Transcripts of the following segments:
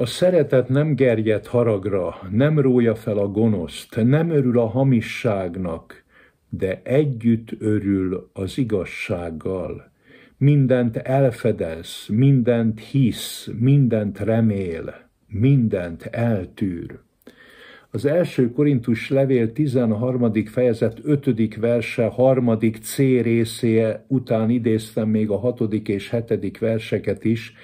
A szeretet nem gerjed haragra, nem rója fel a gonoszt, nem örül a hamisságnak, de együtt örül az igazsággal. Mindent elfedez, mindent hisz, mindent remél, mindent eltűr. Az első Korintus levél 13. fejezet 5. verse 3. C részéje után idéztem még a 6. és 7. verseket is,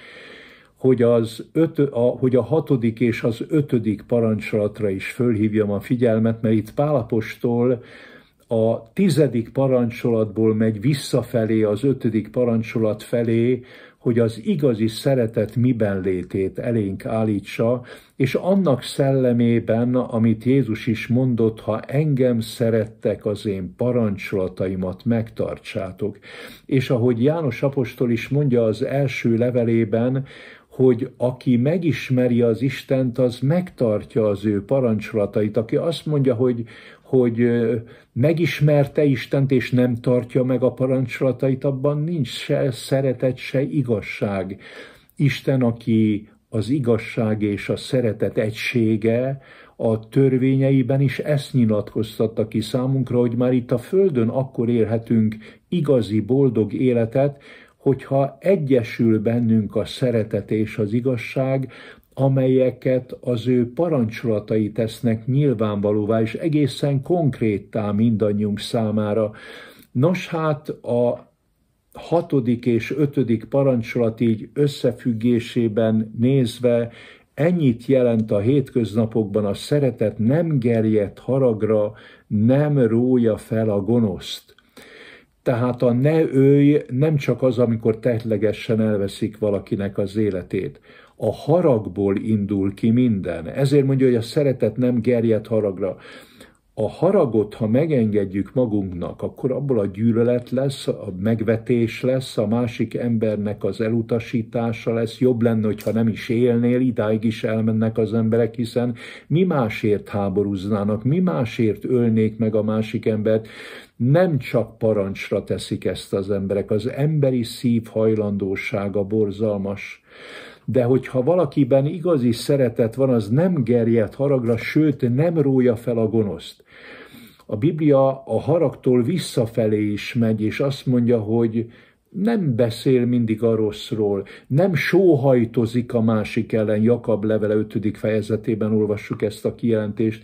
hogy, az öt, a, hogy a hatodik és az ötödik parancsolatra is fölhívjam a figyelmet, mert itt Pálapostól a tizedik parancsolatból megy visszafelé, az ötödik parancsolat felé, hogy az igazi szeretet miben létét elénk állítsa, és annak szellemében, amit Jézus is mondott, ha engem szerettek, az én parancsolataimat megtartsátok. És ahogy János Apostol is mondja az első levelében, hogy aki megismeri az Istent, az megtartja az ő parancsolatait. Aki azt mondja, hogy, hogy megismerte Istent, és nem tartja meg a parancsolatait, abban nincs se szeretet, se igazság. Isten, aki az igazság és a szeretet egysége, a törvényeiben is ezt nyilatkoztatta ki számunkra, hogy már itt a Földön akkor élhetünk igazi, boldog életet, hogyha egyesül bennünk a szeretet és az igazság, amelyeket az ő parancsolatai tesznek nyilvánvalóvá és egészen konkréttá mindannyiunk számára. Nos hát a hatodik és ötödik parancsolat így összefüggésében nézve ennyit jelent a hétköznapokban a szeretet nem gerjed haragra, nem rója fel a gonoszt. Tehát a ne őj nem csak az, amikor tetlegesen elveszik valakinek az életét. A haragból indul ki minden. Ezért mondja, hogy a szeretet nem gerjed haragra. A haragot, ha megengedjük magunknak, akkor abból a gyűlölet lesz, a megvetés lesz, a másik embernek az elutasítása lesz. Jobb lenne, hogyha nem is élnél, idáig is elmennek az emberek, hiszen mi másért háborúznának, mi másért ölnék meg a másik embert nem csak parancsra teszik ezt az emberek, az emberi szív hajlandósága borzalmas. De hogyha valakiben igazi szeretet van, az nem gerjed haragra, sőt nem rója fel a gonoszt. A Biblia a haragtól visszafelé is megy, és azt mondja, hogy nem beszél mindig a rosszról, nem sóhajtozik a másik ellen, Jakab levele 5. fejezetében olvassuk ezt a kijelentést,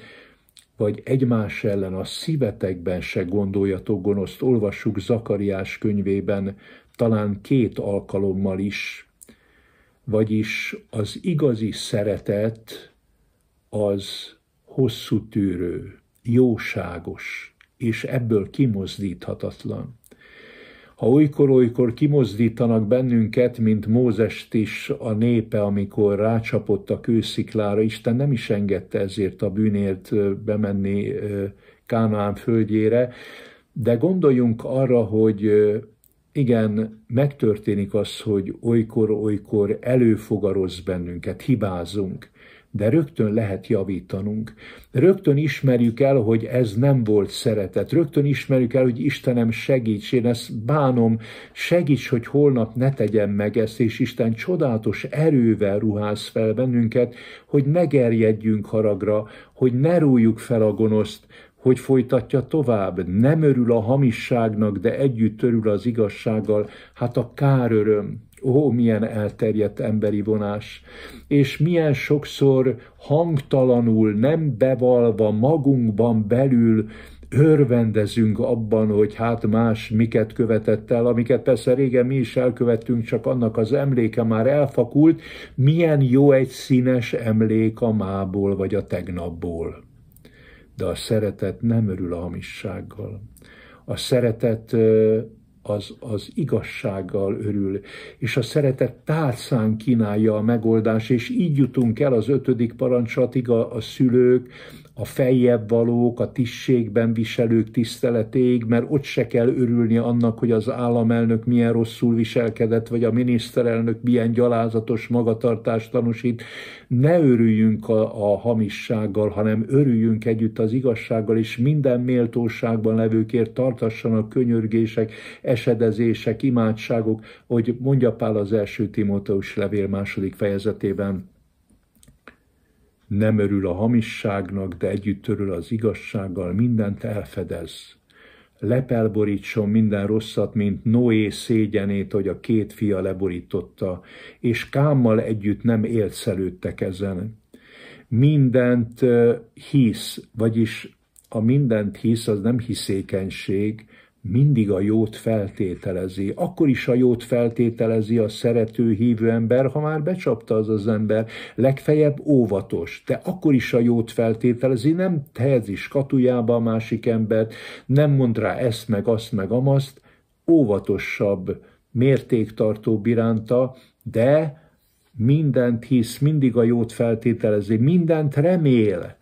vagy egymás ellen a szívetekben se gondoljatok gonoszt, olvassuk Zakariás könyvében talán két alkalommal is. Vagyis az igazi szeretet az hosszú tűrő, jóságos, és ebből kimozdíthatatlan ha olykor-olykor kimozdítanak bennünket, mint Mózest is a népe, amikor rácsapott a kősziklára, Isten nem is engedte ezért a bűnért bemenni Kánaán földjére, de gondoljunk arra, hogy igen, megtörténik az, hogy olykor-olykor előfogaroz bennünket, hibázunk de rögtön lehet javítanunk. Rögtön ismerjük el, hogy ez nem volt szeretet. Rögtön ismerjük el, hogy Istenem segíts, én ezt bánom, segíts, hogy holnap ne tegyem meg ezt, és Isten csodálatos erővel ruház fel bennünket, hogy megerjedjünk haragra, hogy ne rújjuk fel a gonoszt, hogy folytatja tovább, nem örül a hamisságnak, de együtt örül az igazsággal, hát a kár öröm, ó, milyen elterjedt emberi vonás, és milyen sokszor hangtalanul, nem bevalva magunkban belül örvendezünk abban, hogy hát más miket követett el, amiket persze régen mi is elkövettünk, csak annak az emléke már elfakult, milyen jó egy színes emlék a mából vagy a tegnapból. De a szeretet nem örül a hamissággal. A szeretet az, az igazsággal örül, és a szeretet tálcán kínálja a megoldást, és így jutunk el az ötödik parancsatig a, a szülők, a feljebb valók, a tisztségben viselők tiszteletéig, mert ott se kell örülni annak, hogy az államelnök milyen rosszul viselkedett, vagy a miniszterelnök milyen gyalázatos magatartást tanúsít. Ne örüljünk a, a hamissággal, hanem örüljünk együtt az igazsággal, és minden méltóságban levőkért tartassanak könyörgések, esedezések, imádságok, hogy mondja Pál az első Timóteus levél második fejezetében nem örül a hamisságnak, de együtt örül az igazsággal, mindent elfedez. Lepelborítson minden rosszat, mint Noé szégyenét, hogy a két fia leborította, és Kámmal együtt nem élszelődtek ezen. Mindent hisz, vagyis a mindent hisz, az nem hiszékenység, mindig a jót feltételezi. Akkor is a jót feltételezi a szerető hívő ember, ha már becsapta az az ember. Legfeljebb óvatos, de akkor is a jót feltételezi, nem is katujába a másik embert, nem mond rá ezt meg azt meg amazt, óvatosabb, mértéktartóbb iránta, de mindent hisz, mindig a jót feltételezi, mindent remél,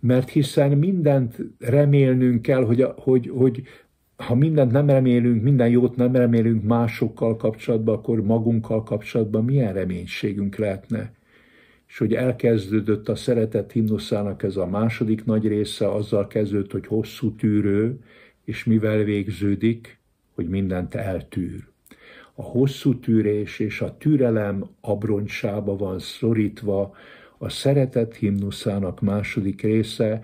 mert hiszen mindent remélnünk kell, hogy, hogy, hogy, ha mindent nem remélünk, minden jót nem remélünk másokkal kapcsolatban, akkor magunkkal kapcsolatban milyen reménységünk lehetne? És hogy elkezdődött a szeretet himnuszának ez a második nagy része, azzal kezdődött, hogy hosszú tűrő, és mivel végződik, hogy mindent eltűr. A hosszú tűrés és a türelem abroncsába van szorítva a szeretet himnuszának második része,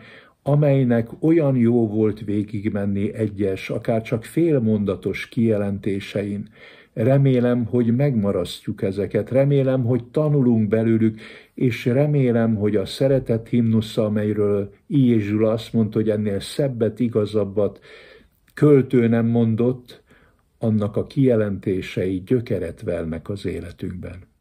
amelynek olyan jó volt végigmenni egyes, akár csak félmondatos kijelentésein. Remélem, hogy megmarasztjuk ezeket, remélem, hogy tanulunk belőlük, és remélem, hogy a szeretett himnusza, amelyről Jézsula azt mondta, hogy ennél szebbet, igazabbat költő nem mondott, annak a kijelentései gyökeret velnek az életünkben.